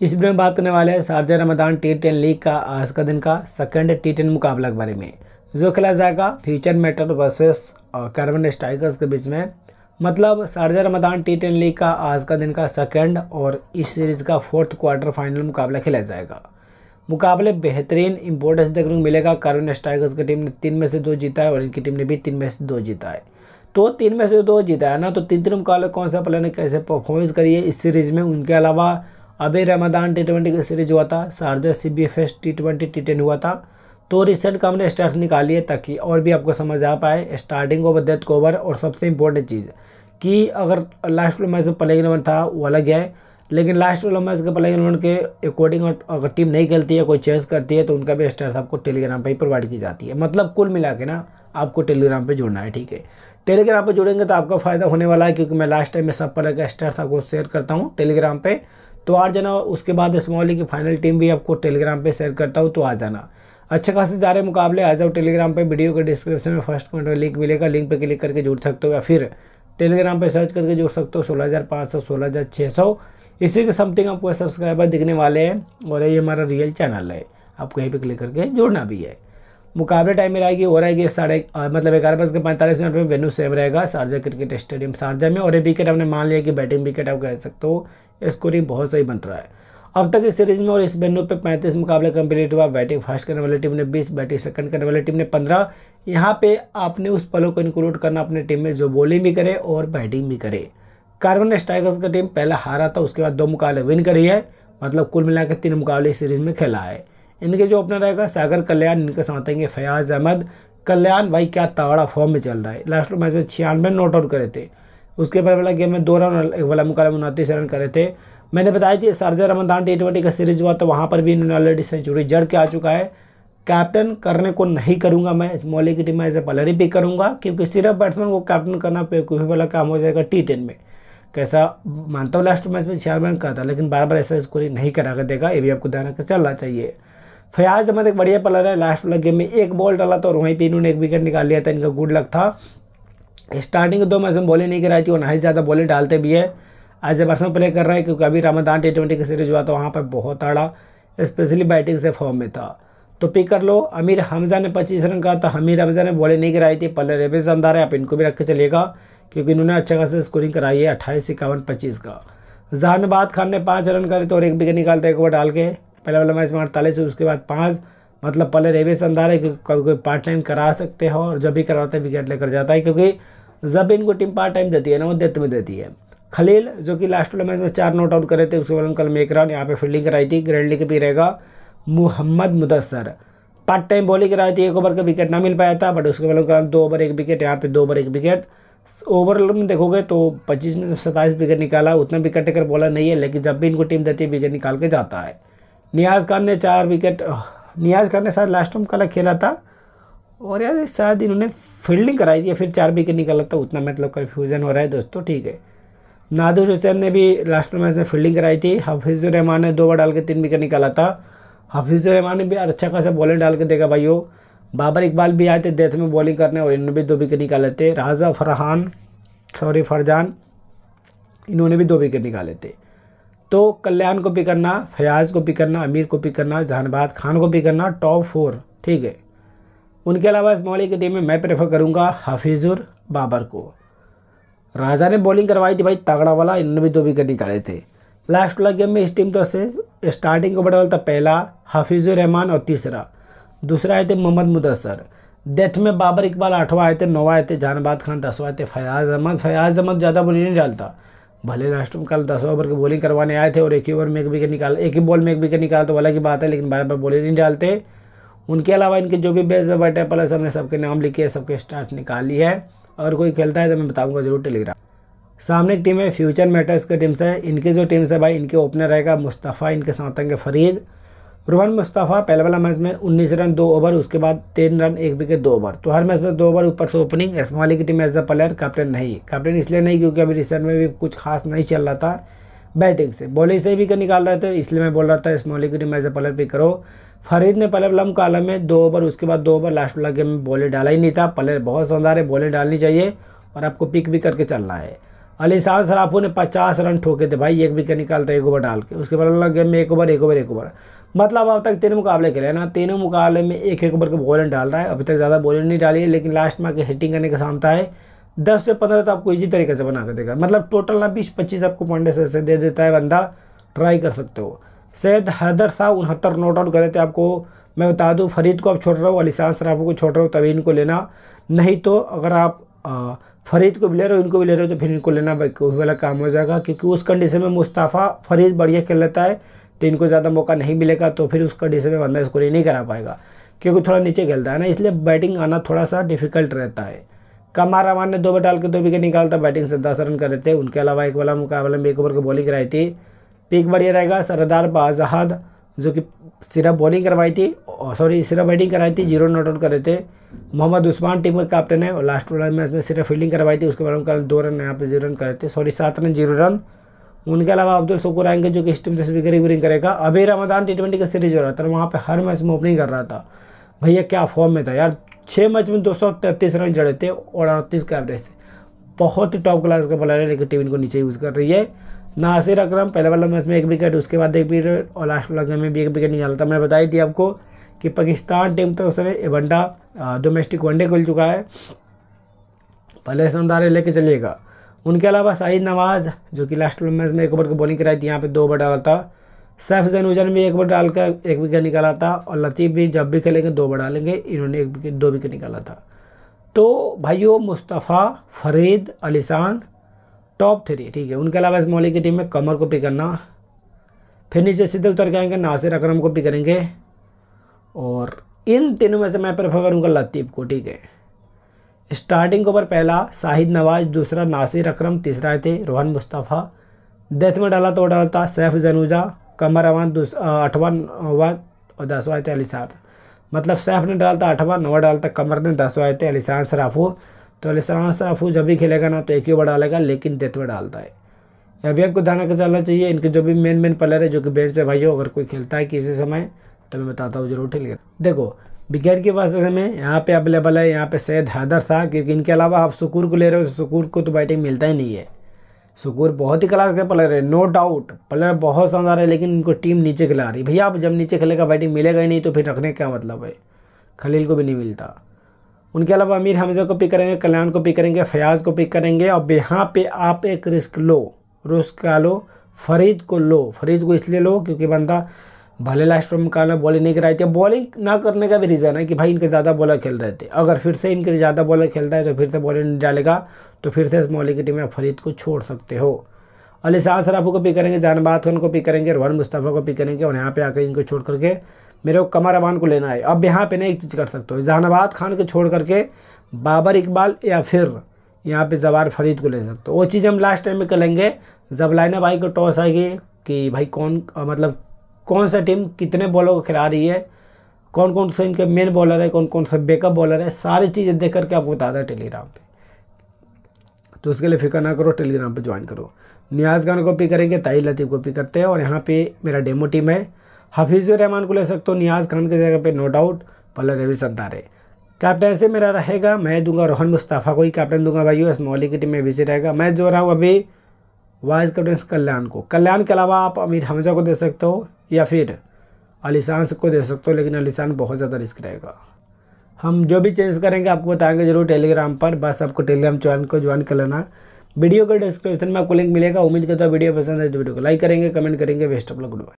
इस वीडियो में बात करने वाले हैं Sharjah Ramadan T ten league का आज का दिन का सेकेंड टी टेन मुकाबला के बारे में जो खेला जाएगा फ्यूचर मेटल वर्सेस और कार्बन स्ट्राइकर्स के बीच में मतलब Sharjah Ramadan T ten league का आज का दिन का सेकेंड और इस सीरीज़ का फोर्थ क्वार्टर फाइनल मुकाबला खेला जाएगा मुकाबले बेहतरीन इंपोर्टेंस देखने को मिलेगा कार्बन स्ट्राइकर्स की टीम ने तीन में से दो जीता है और इनकी टीम ने भी तीन में से दो जीता है तो तीन में से दो जीता है ना तो तीन तीन मुकाबले कौन सा प्लेयर ने कैसे परफॉर्मेंस करी है इस सीरीज़ में उनके अलावा अबे रमदान टी ट्वेंटी का सीरीज हुआ था Sharjah C B F S T twenty T ten हुआ था तो रिसेंट का हमने स्टार्ट निकाली है ताकि और भी आपको समझ आ पाए स्टार्टिंग ओवर डेथ ओवर और सबसे इम्पोर्टेंट चीज़ कि अगर लास्ट वाला मैच में प्लेइंग इलेवन था वो अलग है लेकिन लास्ट वाला मैच के प्लेइंग इलेवन के अकॉर्डिंग अगर टीम नहीं खेलती है कोई चेंज करती है तो उनका भी स्टार्ट आपको टेलीग्राम पर ही प्रोवाइड की जाती है मतलब कुल मिला के ना आपको टेलीग्राम पर जुड़ना है ठीक है टेलीग्राम पर जुड़ेंगे तो आपका फ़ायदा होने वाला है क्योंकि मैं लास्ट टाइम में सब पर का स्टार्ट आपको शेयर करता हूँ टेलीग्राम पर तो आ जाना उसके बाद स्मॉल ई की फाइनल टीम भी आपको टेलीग्राम पे शेयर करता हूँ तो आ जाना अच्छे खासे सारे मुकाबले आ जाओ टेलीग्राम पे वीडियो के डिस्क्रिप्शन में फर्स्ट पॉइंट में लिंक मिलेगा लिंक पे क्लिक करके जुड़ सकते हो या फिर टेलीग्राम पे सर्च करके जुड़ सकते हो सोलह हज़ार पाँच सौ सोलह हज़ार छः सौ इसी के समथिंग आपको सब्सक्राइबर दिखने वाले हैं और ये हमारा रियल चैनल है आपको यहीं पर क्लिक करके जोड़ना भी है मुकाबले टाइम में रहेगी और आएगी साढ़े मतलब ग्यारह बज के पैंतालीस मिनट में वेन्यू सेम रहेगा शारजा क्रिकेट स्टेडियम शारजा में और ये विकेट आपने मान लिया कि बैटिंग विकेट आप कह सकते हो स्कोरिंग बहुत सही बन रहा है अब तक इस सीरीज में और इस वेन्यू पे 35 मुकाबले कंप्लीट हुआ बैटिंग फर्स्ट करने वाली टीम ने 20 बैटिंग सेकंड करने वाली टीम ने 15 यहाँ पे आपने उस पलों को इंक्लूड करना अपने टीम में जो बॉलिंग भी करे और बैटिंग भी करे कार्बन स्ट्राइकर्स का टीम पहला हारा था उसके बाद दो मुकाबले विन करी है मतलब कुल मिलाकर तीन मुकाबले इस सीरीज में खेला है इनके जो ओपनर रहेगा सागर कल्याण इनके समझाएंगे फयाज अहमद कल्याण भाई क्या तगड़ा फॉर्म में चल रहा है लास्ट मैच में छियानवे नॉट आउट करे थे उसके बाद वाला गेम में दो रन वाला मुकाबला उनतीस रन करे थे मैंने बताया कि सरजा रमदान टी ट्वेंटी का सीरीज हुआ तो वहाँ पर भी इन्होंने ऑलरेडी सेंचुरी जड़ के आ चुका है कैप्टन करने को नहीं करूँगा मैं इस मौली की टीम में एज ए बॉलर ही पिक करूँगा क्योंकि सिर्फ बैट्समैन को कैप्टन करना बेवकूफ़ी वाला काम हो जाएगा टी टेन में कैसा मानता हूँ लास्ट मैच में छियानवे रन का था लेकिन बार बार ऐसा स्कोरिंग नहीं करा कर देगा ये भी आपको ध्यान रखकर चलना चाहिए फयाज अहमद एक बढ़िया प्लेयर है लास्ट वाला गेम में एक बॉल डाला तो और वहीं पर इन्होंने एक विकेट निकाल लिया था इनका गुड लक था स्टार्टिंग दो मैच में बॉलिंग नहीं कराई थी और ना ही ज़्यादा बॉलिंग डालते भी है आज जब अर्सन प्ले कर रहा है क्योंकि अभी रमदान टी ट्वेंटी का सीरीज हुआ था वहाँ पर बहुत आड़ा स्पेशली बैटिंग से फॉर्म में था तो पिक कर लो अमीर हमजा ने पच्चीस रन का तो हमीर हमजा ने बॉलिंग नहीं कराई थी पल्ले रेबे अंदार है आप इनको भी रख के चलेगा क्योंकि इन्होंने अच्छा खासा स्कोरिंग कराई है अट्ठाईस इक्यावन पच्चीस का जहानबाद खान ने पाँच रन करे तो और एक विकेट निकालते एक ओवर डाल के पहला वाला मैच में अड़तालीस उसके बाद पाँच मतलब पहले से अंदार है कभी कोई पार्ट टाइम करा सकते हो और जब भी करवाते हैं विकेट लेकर जाता है क्योंकि जब इनको टीम पार्ट टाइम देती है ना वो डेथ में देती है खलील जो कि लास्ट वाले मैच में चार नोट आउट करे थे उसके बाद कल एक रन यहाँ पे फील्डिंग कराई थी ग्रैंड लीग भी रहेगा Mohammad Mudassar part time bowling कराई थी एक ओवर का विकेट ना मिल पाया था बट उसके बाद दो ओवर एक विकेट यहाँ पे दो ओवर एक विकेट ओवरऑल में देखोगे तो 25 में से सत्ताईस विकेट निकाला उतना विकेट टेकर बॉलर नहीं है लेकिन जब भी इनको टीम देती है विकेट निकाल के जाता है नियाज खान ने चार विकेट नियाज खान ने शायद लास्ट टाइम कल खेला था और यार शायद इन्होंने फील्डिंग कराई थी या फिर चार विकेट निकाला था उतना मतलब कन्फ्यूजन हो रहा है दोस्तों ठीक है नादुर हुसैन ने भी लास्ट मैच में फील्डिंग कराई थी हफीज़ रहमान ने दो बार डाल के तीन विकेट निकाला था हफीज़ रहमान ने भी अच्छा खासा बॉलिंग डाल के देखा भाइयों बाबर इकबाल भी आए थे डेथ में बॉलिंग करने और इन्होंने भी दो विकेट निकाले थे राजा फरहान सॉरी फरजान इन्होंने भी दो विकेट निकाले थे तो कल्याण को भी करना फयाज को भी करना अमीर को भी करना जहानबाद खान को भी करना टॉप फोर ठीक है उनके अलावा इस मौली की टीम में मैं प्रेफर करूँगा हफीज़ुर बाबर को राजा ने बॉलिंग करवाई थी भाई तगड़ा वाला इन्होंने भी दो विकेट निकाले थे लास्ट वाला गेम में इस टीम तो से स्टार्टिंग को बड़ा वाला था पहला हफीजुर रहमान और तीसरा दूसरा आए थे मोहम्मद मुदसर डेथ में बाबर इकबाल आठवा आए थे नौवा आए थे जहानबाद खान दसवा आए थे फयाज अहमद फयाज अहमद ज़्यादा बोली नहीं डालता भले लास्ट में कल दस ओवर की बॉलिंग करवाने आए थे और एक ही ओवर में एक विकेट निकाल एक ही बॉल में एक विकेट निकाला तो अलग की बात है लेकिन बार बार बॉलिंग नहीं डालते उनके अलावा इनके जो भी बेस्ट बैट है प्लस हमने सबके नाम लिखे सबके स्टार्ट ली है अगर कोई खेलता है तो मैं बताऊँगा जरूर टेलीग्राम सामने की टीम है फ्यूचर मैटर्स की टीम से इनकी जो टीम से भाई इनके ओपनर रहेगा मुस्तफ़ा इनके साथ फरीद रोहन मुस्तफ़ा पहले वाला मैच में 19 रन दो ओवर उसके बाद तीन रन एक विकेट दो ओवर तो हर मैच में दो ओवर ऊपर से ओपनिंग वाली की team as a player captain नहीं कैप्टन इसलिए नहीं क्योंकि अभी रिसेंट में भी कुछ खास नहीं चल रहा था बैटिंग से बॉलिंग से भी निकाल रहे थे इसलिए मैं बोल रहा था स्मॉली की team as a player pick करो फरीद ने पहले लम कालम में दो ओवर उसके बाद दो ओवर लास्ट वाला गेम में बॉलिंग डाला ही नहीं था प्लेयर बहुत शानदार है बॉलिंग डालनी चाहिए और आपको पिक भी करके चलना है अलीसान सराफू ने पचास रन ठोके थे भाई एक विकेट निकालता एक ओवर डाल के उसके बाद गेम में एक ओवर एक ओवर एक ओवर मतलब अब तक तीन मुकाबले खेले ना तीनों मुकाबले में एक एक ओवर के बॉलिंग डाल रहा है अभी तक ज़्यादा बॉलिंग नहीं डाली है लेकिन लास्ट में आके हिटिंग करने का क्षमता है दस से पंद्रह तो आपको इजी तरीके से बना कर देगा मतलब टोटल ना बीस पच्चीस आपको पॉइंट से दे देता है बंदा ट्राई कर सकते हो सैद हैदर शाह उनहत्तर नोट आउट करे थे आपको मैं बता दूँ फरीद को आप छोड़ रहे हो अलीशान सराफ को छोड़ रहे हो तभी इनको लेना नहीं तो अगर आप फरीद को भी ले रहे हो इनको भी ले रहे हो तो फिर इनको लेना वाला काम हो जाएगा क्योंकि उस कंडीशन में मुस्ताफ़ा फरीद बढ़िया खेल लेता है तो इनको ज़्यादा मौका नहीं मिलेगा तो फिर उसका में बंदा स्कोर ही नहीं करा पाएगा क्योंकि थोड़ा नीचे खेलता है ना इसलिए बैटिंग आना थोड़ा सा डिफिकल्ट रहता है कमार अमान ने दो बट डाल के दो विकेट निकालता बैटिंग से दस रन करे थे उनके अलावा एक वाला मुकाबला में एक ओवर की बॉलिंग कराई थी पिक बढ़िया रहेगा सरदार बाजहाद जो कि सिर्फ बॉलिंग करवाई थी सॉरी सिर्फ बैटिंग कराई थी जीरो नॉट आउट करे थे मोहम्मद उस्मान टीम के कैप्टन है और लास्ट वाला मैच में सिर्फ फील्डिंग करवाई थी उसके बाद कल दो रन यहाँ पे जीरो रन करे थे सॉरी सात रन जीरो रन उनके अलावा अब्दुल शकूर आएंगे जो कि इस टीम से बिगरी विरिंग करेगा अभी रमदान टी ट्वेंटी का सीरीज हो रहा था तो वहाँ पर हर मैच में ओपनिंग कर रहा था भैया क्या फॉर्म में था यार छः मैच में दो रन जड़े थे और अड़तीस का एवरेज थे बहुत ही टॉप क्लास का बॉलर है लेकिन टीम इनको नीचे यूज़ कर रही है नासिर अकरम पहले वाला मैच में एक विकेट उसके बाद एक विकेट और लास्ट वाला गेम में भी एक विकेट नहीं था मैंने बताई थी आपको कि पाकिस्तान टीम तो उसने एवंडा डोमेस्टिक वनडे खुल चुका है पहले शानदार लेके चलिएगा उनके अलावा सईद नवाज़ जो कि लास्ट मैच में एक ओवर की बॉलिंग कराई थी यहाँ पे दो ओवर डाला था सैफ जैन भी एक ओवर डालकर एक विकेट निकाला था और लतीफ़ भी जब भी खेलेंगे दो ओवर डालेंगे इन्होंने एक विकेट दो विकेट निकाला था तो भाइयों मुस्तफ़ा फरीद अलीसान टॉप थ्री ठीक है उनके अलावा इस मौली की टीम में कमर को पिक करना फिर नीचे सीधे उतर के आएंगे नासिर अक्रम को पिक करेंगे और इन तीनों में से मैं प्रेफर करूँगा लतीफ़ को ठीक है स्टार्टिंग ओवर पहला शाहिद नवाज दूसरा नासिर अकरम तीसरा आए थे रोहन मुस्तफ़ा डेथ में डाला तो डाला था सैफ जनूजा कमर अवान अठवन ओवर और दसवा थे अलीसान मतलब सैफ ने डाला था आठवां नवा डाला था कमर ने दसवा आए थे अलीसान सराफू तो अलीसान सराफू जब भी खेलेगा ना तो एक ही ओवर डालेगा लेकिन डेथ में डालता है अभी आपको ध्यान रखकर चलना चाहिए इनके जो भी मेन मेन प्लेयर है जो कि बेंच पे भाई हो अगर कोई खेलता है किसी समय तो मैं बताता हूँ जरूर ठीक है देखो विकेट के पास में यहाँ पे अवेलेबल है यहाँ पे सैद हैदर था क्योंकि इनके अलावा आप सुकूर को ले रहे हो तो सुकूर को तो बैटिंग मिलता ही नहीं है सुकूर बहुत ही क्लास का प्लेयर है नो डाउट प्लेयर बहुत शानदार है लेकिन इनको टीम नीचे खिला रही भैया आप जब नीचे खेलेगा बैटिंग मिलेगा ही नहीं तो फिर रखने का मतलब है खलील को भी नहीं मिलता उनके अलावा अमीर हमजा को पिक करेंगे कल्याण को पिक करेंगे फयाज को पिक करेंगे और यहाँ पर आप एक रिस्क लो रिस्क का लो फरीद को लो फरीद को इसलिए लो क्योंकि बंदा भले लास्ट में कहना बॉलिंग नहीं कराई थी बॉलिंग ना करने का भी रीज़न है कि भाई इनके ज़्यादा बॉलर खेल रहे थे अगर फिर से इनके ज़्यादा बॉलर खेलता है तो फिर से बॉलिंग डालेगा तो फिर से इस मौलिक की टीम में फरीद को छोड़ सकते हो अली शाह को पिक करेंगे जानबात खान को पिक करेंगे रोहन मुस्तफ़ा को पिक करेंगे और यहाँ पे आकर इनको छोड़ करके मेरे को कमर अमान को लेना है अब यहाँ पे ना एक चीज़ कर सकते हो जहानाबाद खान को छोड़ करके बाबर इकबाल या फिर यहाँ पे जवार फरीद को ले सकते हो वो चीज़ हम लास्ट टाइम में करेंगे जब लाइना भाई को टॉस आएगी कि भाई कौन मतलब कौन सा टीम कितने बॉलर को खिला रही है कौन कौन से इनके मेन बॉलर है कौन कौन से बेकअप बॉलर है सारी चीज़ें देख करके आपको बता दें टेलीग्राम पे तो उसके लिए फिक्र ना करो टेलीग्राम पे ज्वाइन करो नियाज खान कॉपी करेंगे ताई लतीफ़ कॉपी करते हैं और यहाँ पे मेरा डेमो टीम है हफीज़ुर रहमान को ले सकते हो नियाज खान की जगह पे नो डाउट पल्ला रवि संतारे कैप्टन से मेरा रहेगा मैं दूंगा रोहन मुस्ताफ़ा को ही कैप्टन दूंगा भाई एस मोहली की टीम में बीसी रहेगा मैं जो रहा हूँ अभी वाइस कैप्टन कल्याण को कल्याण के अलावा आप अमीर हमजा को दे सकते हो या फिर अलीसान को दे सकते हो लेकिन अलीशान बहुत ज़्यादा रिस्क रहेगा हम जो भी चेंज करेंगे आपको बताएंगे जरूर टेलीग्राम पर बस आपको टेलीग्राम ज्वाइन को ज्वाइन कर लेना वीडियो के डिस्क्रिप्शन में आपको लिंक मिलेगा उम्मीद करता हूँ वीडियो पसंद है तो वीडियो को लाइक करेंगे कमेंट करेंगे best of luck good bye